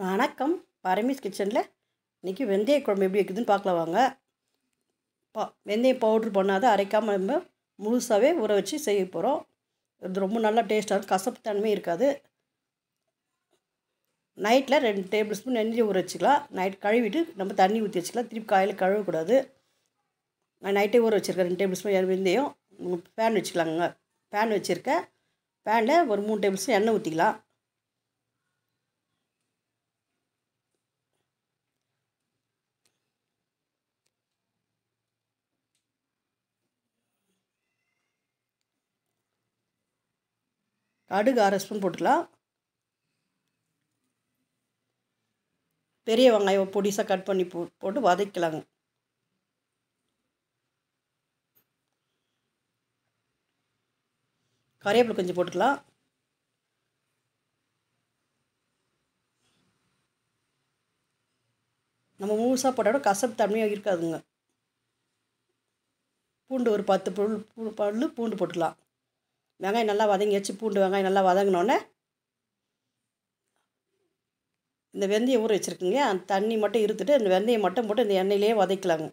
வணக்கம் பரமிஸ் கிச்சனில் இன்றைக்கி வெந்தய குழம்பு எப்படி இருக்குதுன்னு பார்க்கலாம் வாங்க பா வெந்தயம் பவுட்ரு பண்ணாத அரைக்காமல் நம்ம முழுசாகவே ஊற வச்சு செய்ய போகிறோம் இது ரொம்ப நல்லா டேஸ்ட்டாக இருக்கும் தன்மை இருக்காது நைட்டில் ரெண்டு டேபிள் ஸ்பூன் நெஞ்சு ஊற வச்சுக்கலாம் நைட் கழுவிட்டு நம்ம தண்ணி ஊற்றி வச்சுக்கலாம் திருப்பி காயில் கழுவக்கூடாது நான் நைட்டே ஊற வச்சுருக்கேன் ரெண்டு டேபிள் ஸ்பூன் வெந்தயம் ஃபேன் வச்சுக்கலாங்க ஃபேன் வச்சுருக்கேன் ஃபேனில் ஒரு மூணு டேபிள் ஸ்பூன் எண்ணெய் ஊற்றிக்கலாம் அடுகு அரை ஸ்பூன் போட்டுக்கலாம் பெரிய வெங்காயம் பொடிசாக கட் பண்ணி போ போட்டு வதக்கலாங்க கறிவேப்பிலை கொஞ்சம் போட்டுக்கலாம் நம்ம முழுசாக போட்டால் கசப்பு தன்மையாக இருக்காதுங்க பூண்டு ஒரு பத்து பொருள் பல்லு பூண்டு போட்டுக்கலாம் வெங்காயம் நல்லா வதங்கி வச்சு பூண்டு வெங்காயம் நல்லா வதங்கினோடனே இந்த வெந்தயம் ஊற வச்சுருக்குங்க அந்த தண்ணி மட்டும் இருத்துட்டு இந்த வெந்தயம் மட்டும் போட்டு இந்த எண்ணெயிலே வதக்கலாங்க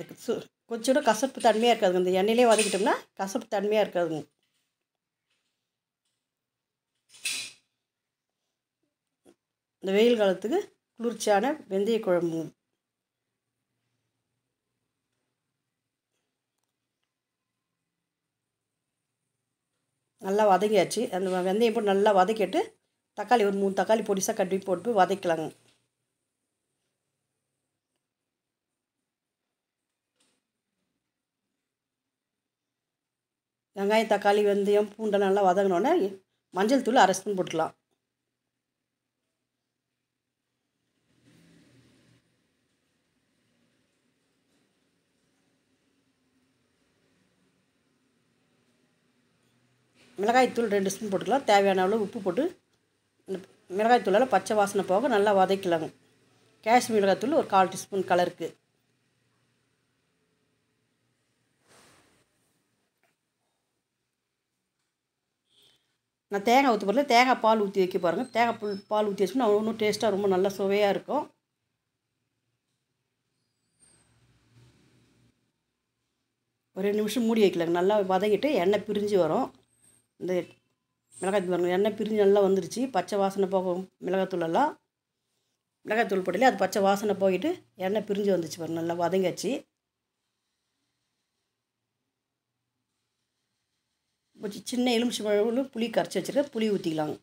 இந்த சு கொஞ்சோட கசப்பு தன்மையாக இருக்காதுங்க இந்த எண்ணெயிலே வதக்கிட்டோம்னா கசப்பு தன்மையாக இருக்காதுங்க இந்த வெயில் காலத்துக்கு குளிர்ச்சியான வெந்தய குழம்பு நல்லா வதங்கியாச்சு அந்த வெந்தயம் போட்டு நல்லா வதக்கிட்டு தக்காளி ஒரு மூணு தக்காளி பொடிசாக கட்டி போட்டு வதக்கலாங்க வெங்காயம் தக்காளி வெந்தயம் பூண்டை நல்லா வதங்கினோடனே மஞ்சள் தூள் அரை ஸ்பூன் போட்டுக்கலாம் மிளகாய்த்தூள் ரெண்டு ஸ்பூன் போட்டுக்கலாம் தேவையான அளவு உப்பு போட்டு இந்த மிளகாய்த்தூளால் பச்சை வாசனை போக நல்லா வதக்கலாங்க காஷ்மீர் மிளகாய்த்தூள் ஒரு கால் டீஸ்பூன் கலருக்கு நான் தேங்காய் ஊற்றி போடல தேங்காய் பால் ஊற்றி வைக்க பாருங்கள் தேங்காய் புல் பால் ஊற்றி வச்சோம்னா ஒன்றும் டேஸ்ட்டாக ரொம்ப நல்லா சுவையாக இருக்கும் ஒரு ரெண்டு நிமிஷம் மூடி வைக்கலாங்க நல்லா வதக்கிட்டு எண்ணெய் பிரிஞ்சு வரும் இந்த மிளகாய்த்தூள் பாருங்கள் எண்ணெய் பிரிஞ்சு நல்லா வந்துருச்சு பச்சை வாசனை போகும் மிளகாத்தூளெல்லாம் எல்லாம் தூள் போடல அது பச்சை வாசனை போயிட்டு எண்ணெய் பிரிஞ்சு வந்துச்சு பாருங்க நல்லா வதங்காச்சு சின்ன எலுமிச்சை பழம் புளி கரைச்சி வச்சுருக்கேன் புளி ஊற்றிக்கலாங்க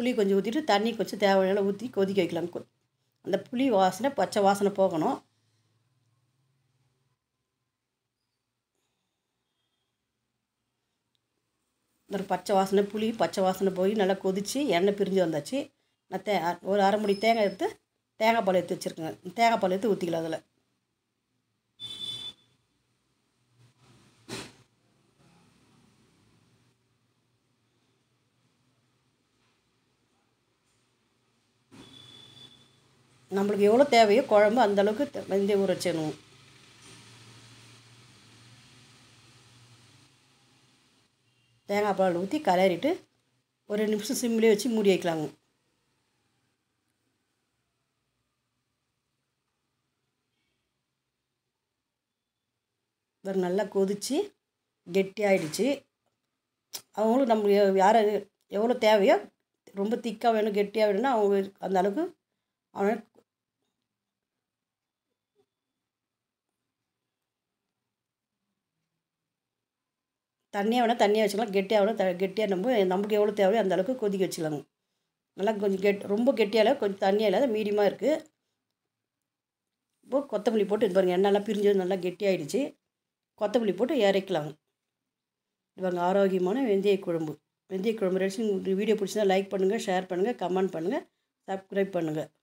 புளி கொஞ்சம் ஊற்றிட்டு தண்ணி கொஞ்சம் தேவையான ஊற்றி கொதிக்க வைக்கலாம் அந்த புளி வாசனை பச்சை வாசனை போகணும் ஒரு பச்சை வாசனை புளி பச்சை வாசனை போய் நல்லா கொதித்து எண்ணெய் பிரிஞ்சு வந்தாச்சு நான் தே ஒரு அரை மணி தேங்காய் எடுத்து தேங்காய் பால் எடுத்து வச்சுருக்கேன் தேங்காய் பால் எடுத்து ஊற்றிக்கலாம் அதில் நம்மளுக்கு எவ்வளோ தேவையோ குழம்பு அந்தளவுக்கு வெந்தய ஊற வச்சிடணும் தேங்காய் பால் ஊற்றி கலரிட்டு ஒரு நிமிஷம் சிம்லேயே வச்சு மூடி வைக்கலாங்க இவர் நல்லா கொதித்து கெட்டியாயிடுச்சு அவங்களும் நம்ம யார் எவ்வளோ தேவையோ ரொம்ப திக்காக வேணும் கெட்டியாக வேணும்னா அவங்க அந்த அளவுக்கு அவனை தண்ணியாக வேணால் தண்ணியாக வச்சுக்கலாம் கெட்டியாக வேணால் த கெட்டியாக நம்ம நமக்கு எவ்வளோ தேவையோ அந்த அளவுக்கு கொதிக்க வச்சுக்கலாங்க நல்லா கொஞ்சம் கெட் ரொம்ப கெட்டியால் கொஞ்சம் தண்ணியாக இல்லாத மீடியமாக இருக்குது இப்போது கொத்தமல்லி போட்டு இது பாருங்கள் எண்ணெய்லாம் பிரிஞ்சது நல்லா கெட்டியாகிடுச்சு கொத்தமல்லி போட்டு இறக்கலாங்க இவங்க ஆரோக்கியமான வெந்தய குழம்பு வெந்தய குழம்பு ரெடிச்சு வீடியோ பிடிச்சா லைக் பண்ணுங்கள் ஷேர் பண்ணுங்கள் கமெண்ட் பண்ணுங்கள் சப்ஸ்கிரைப் பண்ணுங்கள்